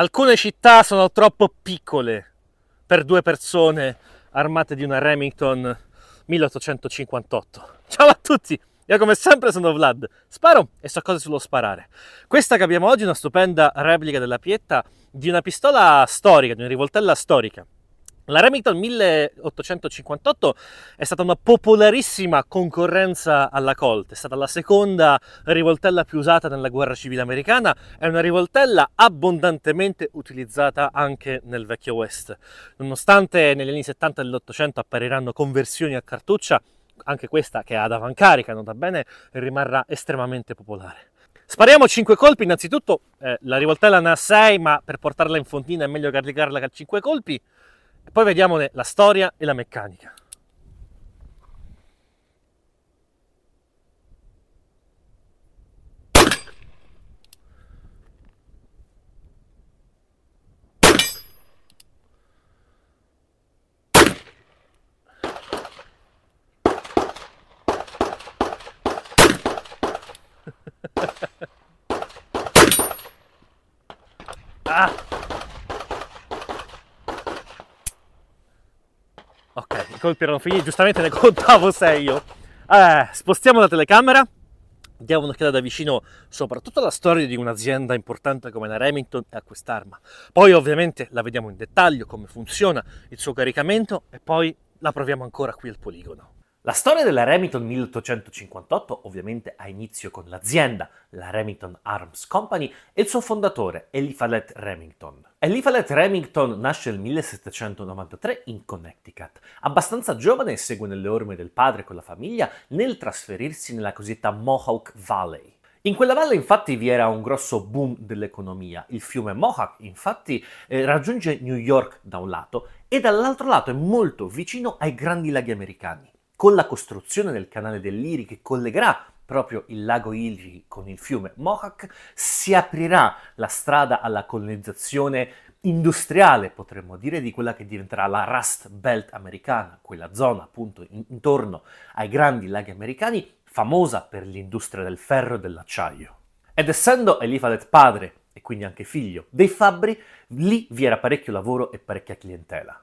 Alcune città sono troppo piccole per due persone armate di una Remington 1858. Ciao a tutti! Io come sempre sono Vlad, sparo e so cose sullo sparare. Questa che abbiamo oggi è una stupenda replica della Pietta di una pistola storica, di una rivoltella storica. La Remington 1858 è stata una popolarissima concorrenza alla Colt, è stata la seconda rivoltella più usata nella guerra civile americana, è una rivoltella abbondantemente utilizzata anche nel vecchio West. Nonostante negli anni 70 dell'Ottocento appariranno conversioni a cartuccia, anche questa che è ad avancarica, nota bene, rimarrà estremamente popolare. Spariamo 5 colpi, innanzitutto eh, la rivoltella ne ha 6, ma per portarla in fontina è meglio caricarla a 5 colpi. Poi vediamone la storia e la meccanica. ah! colpi erano finiti, giustamente ne contavo 6 io. Eh, spostiamo la telecamera, diamo un'occhiata da vicino soprattutto alla storia di un'azienda importante come la Remington e a quest'arma. Poi ovviamente la vediamo in dettaglio, come funziona il suo caricamento e poi la proviamo ancora qui al poligono. La storia della Remington 1858 ovviamente ha inizio con l'azienda, la Remington Arms Company, e il suo fondatore, Eliphalet Remington. Eliphalet Remington nasce nel 1793 in Connecticut. Abbastanza giovane segue nelle orme del padre con la famiglia nel trasferirsi nella cosiddetta Mohawk Valley. In quella valle infatti vi era un grosso boom dell'economia. Il fiume Mohawk infatti eh, raggiunge New York da un lato e dall'altro lato è molto vicino ai grandi laghi americani con la costruzione del canale dell'Iri che collegherà proprio il lago Iri con il fiume Mohawk, si aprirà la strada alla colonizzazione industriale, potremmo dire, di quella che diventerà la Rust Belt americana, quella zona appunto intorno ai grandi laghi americani, famosa per l'industria del ferro e dell'acciaio. Ed essendo Elifalet padre, e quindi anche figlio, dei fabbri, lì vi era parecchio lavoro e parecchia clientela.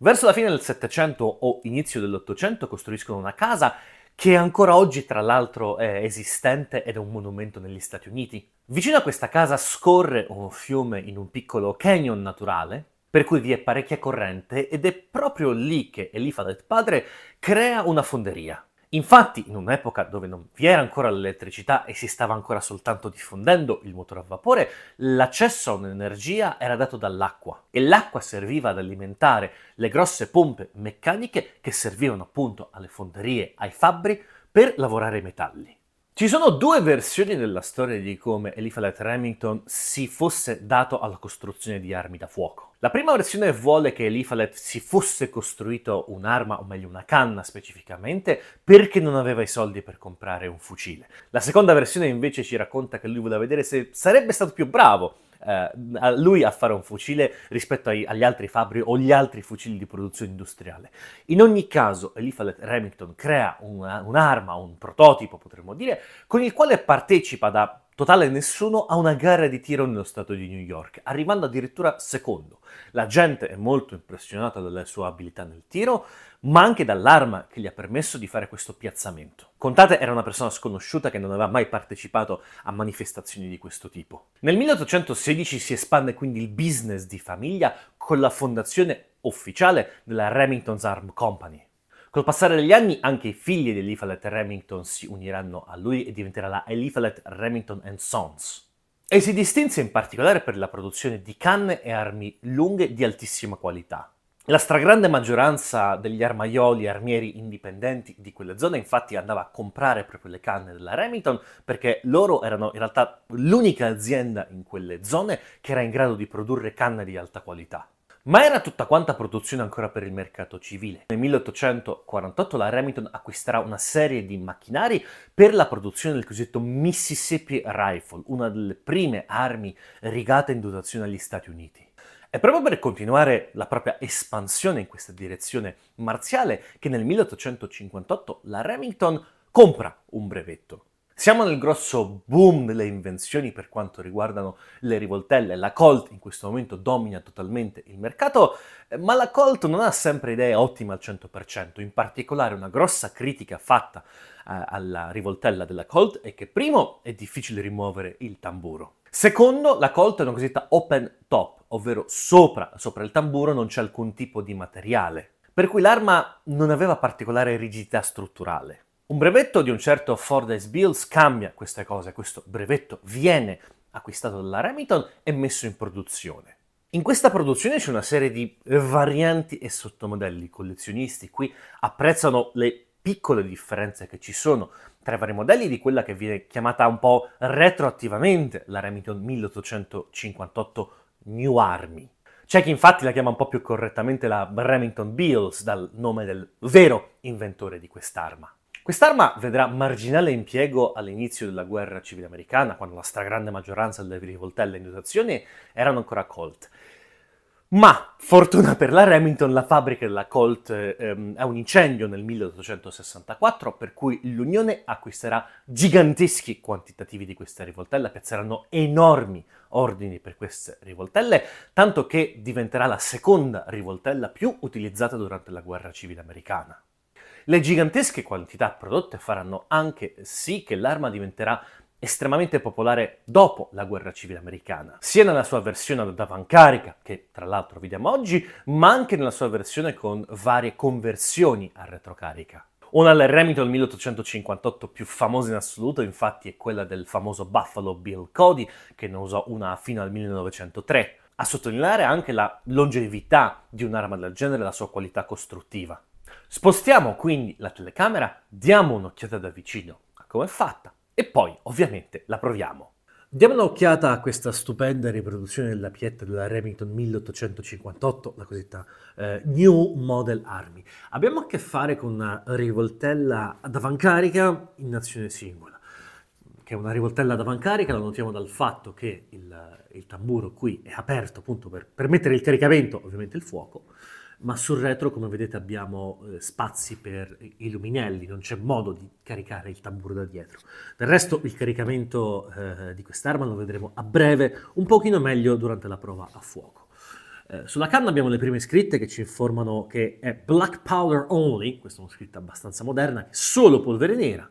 Verso la fine del Settecento o inizio dell'Ottocento costruiscono una casa che ancora oggi tra l'altro è esistente ed è un monumento negli Stati Uniti. Vicino a questa casa scorre un fiume in un piccolo canyon naturale, per cui vi è parecchia corrente ed è proprio lì che Elifad il padre crea una fonderia. Infatti, in un'epoca dove non vi era ancora l'elettricità e si stava ancora soltanto diffondendo il motore a vapore, l'accesso a un'energia era dato dall'acqua e l'acqua serviva ad alimentare le grosse pompe meccaniche che servivano appunto alle fonderie, ai fabbri per lavorare i metalli. Ci sono due versioni della storia di come Eliphalet Remington si fosse dato alla costruzione di armi da fuoco. La prima versione vuole che Eliphalet si fosse costruito un'arma, o meglio una canna specificamente, perché non aveva i soldi per comprare un fucile. La seconda versione invece ci racconta che lui voleva vedere se sarebbe stato più bravo eh, lui a fare un fucile rispetto ai, agli altri fabbri o gli altri fucili di produzione industriale. In ogni caso, Eliphalet Remington crea una, un'arma, un prototipo, potremmo dire, con il quale partecipa da totale nessuno a una gara di tiro nello stato di New York, arrivando addirittura secondo. La gente è molto impressionata dalla sua abilità nel tiro ma anche dall'arma che gli ha permesso di fare questo piazzamento. Contate era una persona sconosciuta che non aveva mai partecipato a manifestazioni di questo tipo. Nel 1816 si espande quindi il business di famiglia con la fondazione ufficiale della Remington's Arm Company. Col passare degli anni anche i figli di Eliphalet Remington si uniranno a lui e diventerà la Eliphalet Remington Sons. E si distinse in particolare per la produzione di canne e armi lunghe di altissima qualità. La stragrande maggioranza degli armaioli e armieri indipendenti di quelle zone infatti andava a comprare proprio le canne della Remington perché loro erano in realtà l'unica azienda in quelle zone che era in grado di produrre canne di alta qualità. Ma era tutta quanta produzione ancora per il mercato civile. Nel 1848 la Remington acquisterà una serie di macchinari per la produzione del cosiddetto Mississippi Rifle, una delle prime armi rigate in dotazione agli Stati Uniti. È proprio per continuare la propria espansione in questa direzione marziale che nel 1858 la Remington compra un brevetto. Siamo nel grosso boom delle invenzioni per quanto riguardano le rivoltelle. La Colt in questo momento domina totalmente il mercato, ma la Colt non ha sempre idee ottime al 100%. In particolare una grossa critica fatta eh, alla rivoltella della Colt è che primo è difficile rimuovere il tamburo. Secondo, la colta è una cosiddetta open top, ovvero sopra, sopra il tamburo non c'è alcun tipo di materiale, per cui l'arma non aveva particolare rigidità strutturale. Un brevetto di un certo Ford S. Bills cambia queste cose, questo brevetto viene acquistato dalla Remington e messo in produzione. In questa produzione c'è una serie di varianti e sottomodelli, i collezionisti qui apprezzano le piccole differenze che ci sono tra i vari modelli di quella che viene chiamata un po' retroattivamente la Remington 1858 New Army. C'è chi infatti la chiama un po' più correttamente la Remington Beals dal nome del vero inventore di quest'arma. Quest'arma vedrà marginale impiego all'inizio della guerra civile americana, quando la stragrande maggioranza delle rivoltelle in dotazione erano ancora colte. Ma fortuna per la Remington, la fabbrica della Colt ehm, ha un incendio nel 1864, per cui l'Unione acquisterà giganteschi quantitativi di questa rivoltella, piazzeranno enormi ordini per queste rivoltelle, tanto che diventerà la seconda rivoltella più utilizzata durante la guerra civile americana. Le gigantesche quantità prodotte faranno anche sì che l'arma diventerà estremamente popolare dopo la guerra civile americana, sia nella sua versione ad avancarica, che tra l'altro vediamo oggi, ma anche nella sua versione con varie conversioni a retrocarica. Una del Remington 1858 più famosa in assoluto, infatti, è quella del famoso Buffalo Bill Cody, che ne usò una fino al 1903, a sottolineare anche la longevità di un'arma del genere e la sua qualità costruttiva. Spostiamo quindi la telecamera, diamo un'occhiata da vicino a come è fatta, e poi, ovviamente, la proviamo. Diamo un'occhiata a questa stupenda riproduzione della pietra della Remington 1858, la cosiddetta eh, New Model Army. Abbiamo a che fare con una rivoltella ad avancarica in nazione singola, che è una rivoltella ad avancarica, la notiamo dal fatto che il, il tamburo qui è aperto appunto per permettere il caricamento, ovviamente il fuoco, ma sul retro come vedete abbiamo eh, spazi per i luminelli, non c'è modo di caricare il tamburo da dietro. Del resto il caricamento eh, di quest'arma lo vedremo a breve, un pochino meglio durante la prova a fuoco. Eh, sulla canna abbiamo le prime scritte che ci informano che è Black Powder Only, questa è una scritta abbastanza moderna, che solo polvere nera.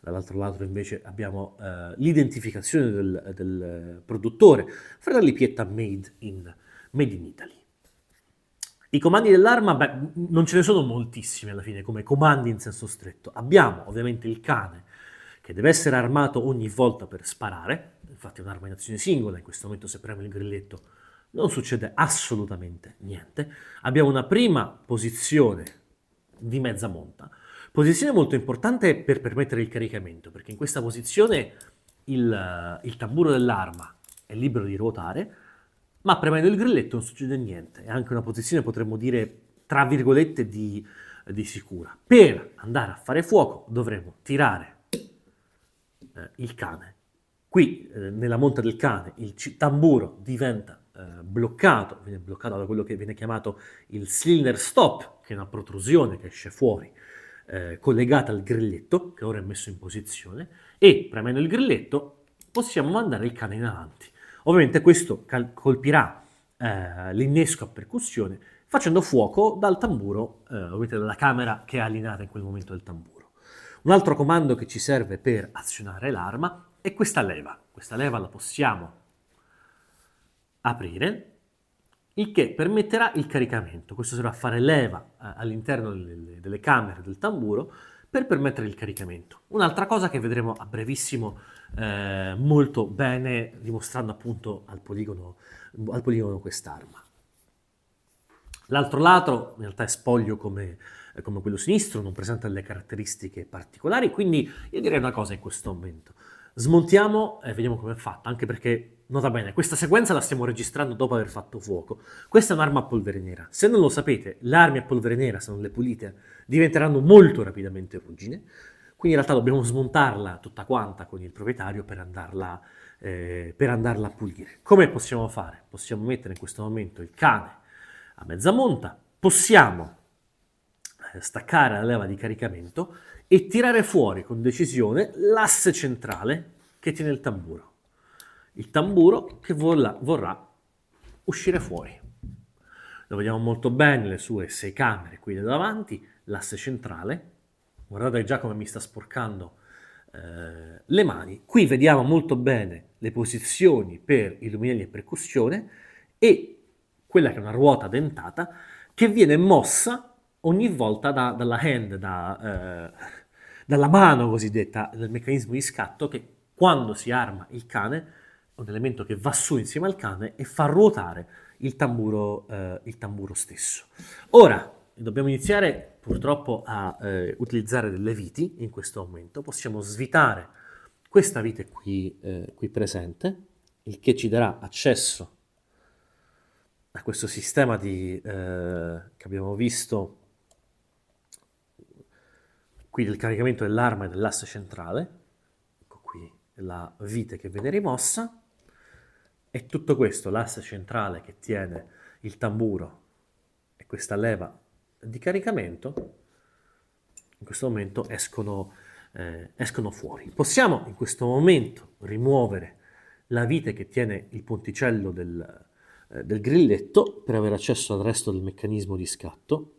Dall'altro lato invece abbiamo eh, l'identificazione del, del, produttore, Fratelli Pietta Made in, made in Italy. I comandi dell'arma, beh, non ce ne sono moltissimi alla fine come comandi in senso stretto. Abbiamo ovviamente il cane che deve essere armato ogni volta per sparare, infatti è un'arma in azione singola, in questo momento se premo il grilletto non succede assolutamente niente. Abbiamo una prima posizione di mezza monta, posizione molto importante per permettere il caricamento, perché in questa posizione il, il tamburo dell'arma è libero di ruotare, ma premendo il grilletto non succede niente, è anche una posizione potremmo dire tra virgolette di, di sicura. Per andare a fare fuoco dovremo tirare eh, il cane. Qui eh, nella monta del cane il c- tamburo diventa eh, bloccato, viene bloccato da quello che viene chiamato il cylinder stop, che è una protrusione che esce fuori eh, collegata al grilletto, che ora è messo in posizione, e premendo il grilletto possiamo mandare il cane in avanti. Ovviamente questo cal- colpirà eh, l'innesco a percussione facendo fuoco dal tamburo, eh, ovviamente dalla camera che è allineata in quel momento del tamburo. Un altro comando che ci serve per azionare l'arma è questa leva. Questa leva la possiamo aprire, il che permetterà il caricamento. Questo sarà fare leva eh, all'interno delle, delle camere del tamburo per permettere il caricamento. Un'altra cosa che vedremo a brevissimo eh, molto bene dimostrando appunto al poligono, al poligono quest'arma. L'altro lato in realtà è spoglio come, eh, come quello sinistro, non presenta delle caratteristiche particolari, quindi io direi una cosa in questo momento. Smontiamo e vediamo come è fatta, anche perché, nota bene, questa sequenza la stiamo registrando dopo aver fatto fuoco. Questa è un'arma a polvere nera. Se non lo sapete, le armi a polvere nera, se non le pulite, diventeranno molto rapidamente ruggine. Quindi in realtà dobbiamo smontarla tutta quanta con il proprietario per andarla, eh, per andarla a pulire. Come possiamo fare? Possiamo mettere in questo momento il cane a mezza monta, possiamo eh, staccare la leva di caricamento e tirare fuori con decisione l'asse centrale che tiene il tamburo. Il tamburo che vorrà, vorrà uscire fuori. Lo vediamo molto bene le sue sei camere qui da davanti, l'asse centrale. Guardate già come mi sta sporcando eh, le mani. Qui vediamo molto bene le posizioni per i luminelli e percussione e quella che è una ruota dentata che viene mossa ogni volta da, dalla hand, da, eh, dalla mano cosiddetta, del meccanismo di scatto che quando si arma il cane, un elemento che va su insieme al cane e fa ruotare il tamburo, eh, il tamburo stesso. Ora dobbiamo iniziare purtroppo a eh, utilizzare delle viti in questo momento, possiamo svitare questa vite qui, eh, qui presente, il che ci darà accesso a questo sistema di, eh, che abbiamo visto qui del caricamento dell'arma e dell'asse centrale, ecco qui la vite che viene rimossa, e tutto questo, l'asse centrale che tiene il tamburo e questa leva di caricamento, in questo momento escono, eh, escono fuori. Possiamo in questo momento rimuovere la vite che tiene il ponticello del, eh, del grilletto per avere accesso al resto del meccanismo di scatto,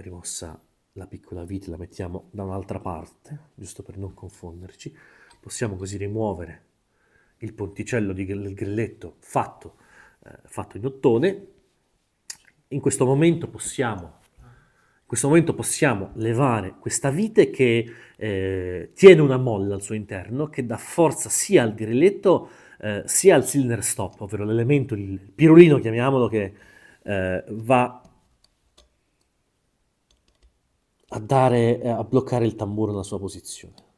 rimossa la piccola vite, la mettiamo da un'altra parte, giusto per non confonderci. Possiamo così rimuovere il ponticello del grilletto fatto, eh, fatto in ottone. In questo momento possiamo in questo momento possiamo levare questa vite che eh, tiene una molla al suo interno che dà forza sia al grilletto eh, sia al cylinder stop, ovvero l'elemento, il pirulino chiamiamolo, che eh, va a dare eh, a bloccare il tamburo nella sua posizione.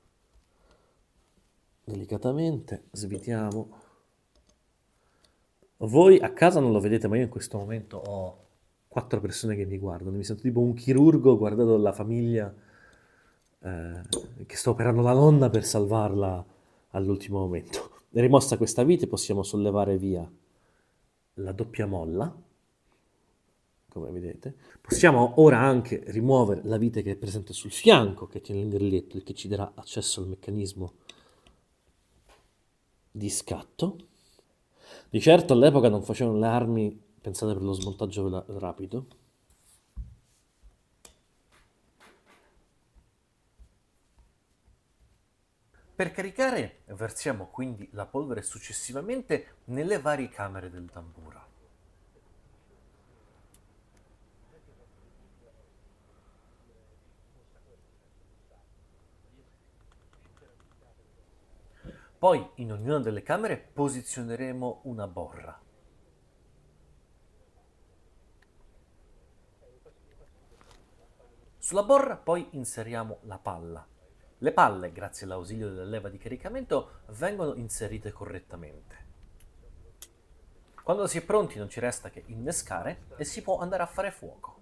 Delicatamente svitiamo. Voi a casa non lo vedete, ma io in questo momento ho quattro persone che mi guardano. Mi sento tipo un chirurgo guardato dalla famiglia eh, che sta operando la nonna per salvarla all'ultimo momento. Rimossa questa vite possiamo sollevare via la doppia molla come vedete. Possiamo ora anche rimuovere la vite che è presente sul fianco, che tiene il grilletto e che ci darà accesso al meccanismo di scatto. Di certo all'epoca non facevano le armi pensate per lo smontaggio rapido. Per caricare versiamo quindi la polvere successivamente nelle varie camere del tamburo. Poi in ognuna delle camere posizioneremo una borra. Sulla borra poi inseriamo la palla. Le palle, grazie all'ausilio della leva di caricamento, vengono inserite correttamente. Quando si è pronti non ci resta che innescare e si può andare a fare fuoco.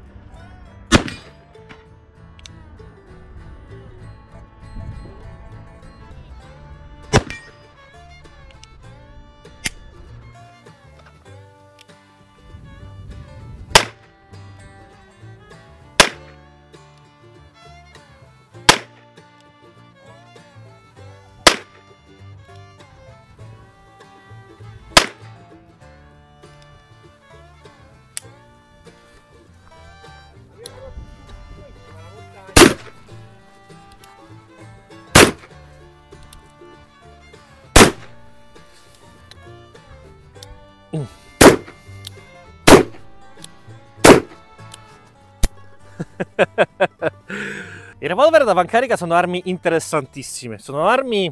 I revolver ad avancarica sono armi interessantissime, sono armi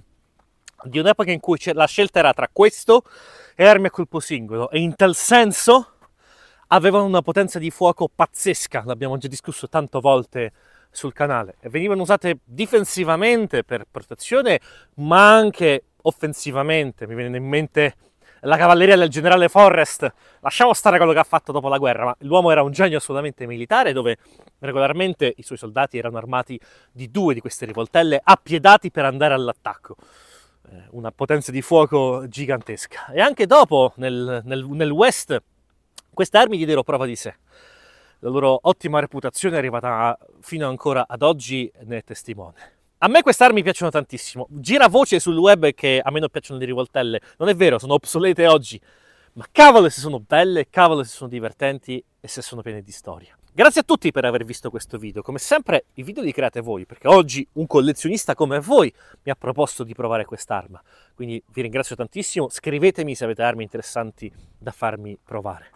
di un'epoca in cui la scelta era tra questo e armi a colpo singolo e in tal senso avevano una potenza di fuoco pazzesca, l'abbiamo già discusso tante volte sul canale, e venivano usate difensivamente per protezione ma anche offensivamente, mi viene in mente la cavalleria del generale Forrest. Lasciamo stare quello che ha fatto dopo la guerra, ma l'uomo era un genio assolutamente militare, dove regolarmente i suoi soldati erano armati di due di queste rivoltelle, appiedati per andare all'attacco. Eh, una potenza di fuoco gigantesca. E anche dopo, nel, nel, nel West, queste armi gli diedero prova di sé. La loro ottima reputazione è arrivata fino ancora ad oggi ne è testimone. A me queste armi piacciono tantissimo. Gira voce sul web che a me non piacciono le rivoltelle. Non è vero, sono obsolete oggi. Ma cavolo se sono belle, cavolo se sono divertenti e se sono piene di storia. Grazie a tutti per aver visto questo video. Come sempre, i video li create voi, perché oggi un collezionista come voi mi ha proposto di provare quest'arma. Quindi vi ringrazio tantissimo. Scrivetemi se avete armi interessanti da farmi provare.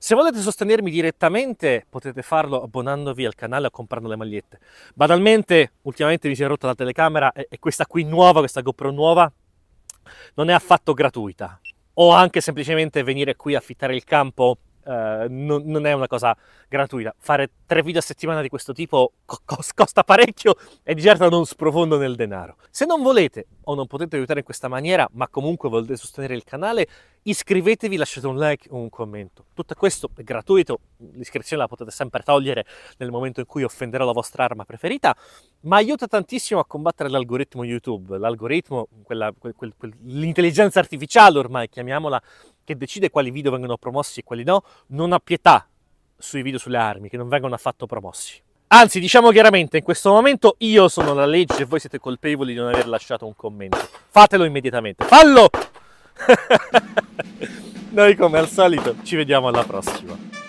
Se volete sostenermi direttamente potete farlo abbonandovi al canale o comprando le magliette. Banalmente, ultimamente mi si è rotta la telecamera e, e questa qui nuova, questa GoPro nuova, non è affatto gratuita. O anche semplicemente venire qui a affittare il campo eh, non, non, è una cosa gratuita. Fare tre video a settimana di questo tipo co- costa parecchio e di certo non sprofondo nel denaro. Se non volete o non potete aiutare in questa maniera, ma comunque volete sostenere il canale, iscrivetevi, lasciate un like o un commento. Tutto questo è gratuito, l'iscrizione la potete sempre togliere nel momento in cui offenderò la vostra arma preferita, ma aiuta tantissimo a combattere l'algoritmo YouTube, l'algoritmo, quella, quel, quel, quel, l'intelligenza artificiale ormai, chiamiamola, che decide quali video vengono promossi e quali no, non ha pietà sui video sulle armi che non vengono affatto promossi. Anzi, diciamo chiaramente, in questo momento io sono la legge e voi siete colpevoli di non aver lasciato un commento. Fatelo immediatamente. Fallo! Noi come al solito ci vediamo alla prossima.